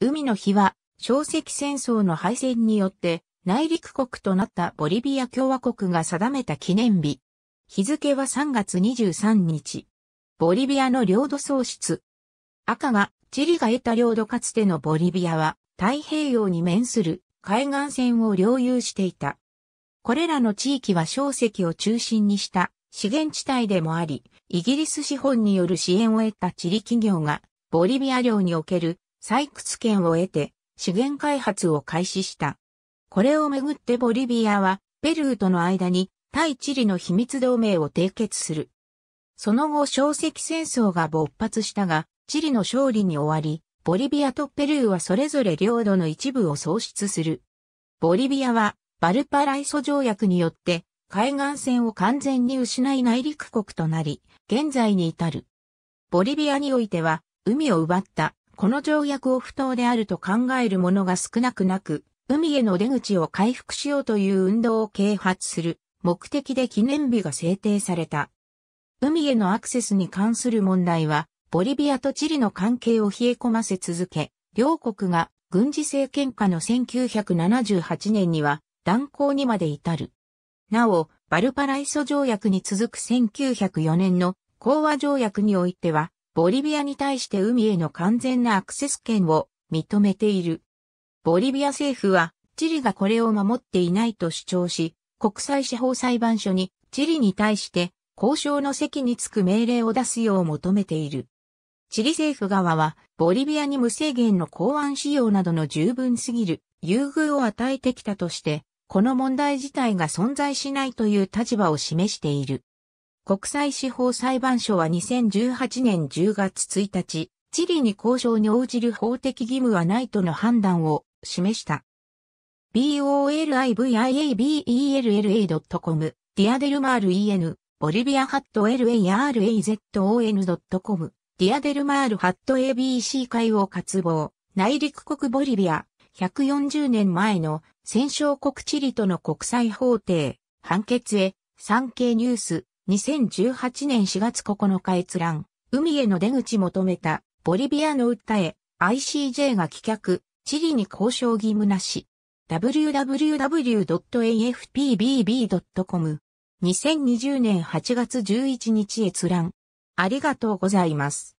海の日は、小石戦争の敗戦によって内陸国となったボリビア共和国が定めた記念日。日付は3月23日。ボリビアの領土喪失。赤が、チリが得た領土かつてのボリビアは、太平洋に面する海岸線を領有していた。これらの地域は小石を中心にした資源地帯でもあり、イギリス資本による支援を得たチリ企業が、ボリビア領における採掘権を得て資源開発を開始した。これをめぐってボリビアはペルーとの間に対チリの秘密同盟を締結する。その後小石戦争が勃発したが、チリの勝利に終わり、ボリビアとペルーはそれぞれ領土の一部を喪失する。ボリビアはバルパライソ条約によって海岸線を完全に失い内陸国となり、現在に至る。ボリビアにおいては海を奪ったこの条約を不当であると考える者が少なくなく、海への出口を回復しようという運動を啓発する目的で記念日が制定された。海へのアクセスに関する問題は、ボリビアとチリの関係を冷え込ませ続け、両国が軍事政権下の1978年には断交にまで至る。なお、バルパライソ条約に続く1904年の講和条約においては、ボリビアに対して海への完全なアクセス権を認めている。ボリビア政府は、チリがこれを守っていないと主張し、国際司法裁判所にチリに対して交渉の席につく命令を出すよう求めている。チリ政府側は、ボリビアに無制限の港湾使用などの十分すぎる優遇を与えてきたとして、この問題自体が存在しないという立場を示している。国際司法裁判所は2018年10月1日、チリに交渉に応じる法的義務はないとの判断を示した。bolivia.bell.com ディアデルマール EN ボリビアハット LARAZON.com ディアデルマールハット ABC 会を渇望内陸国ボリビア140年前の戦勝国チリとの国際法廷判決へ産経ニュース2018年4月9日閲覧、海への出口求めた、ボリビアの訴え、ICJ が棄却、チリに交渉義務なし。www.afpbb.com2020 年8月11日閲覧。ありがとうございます。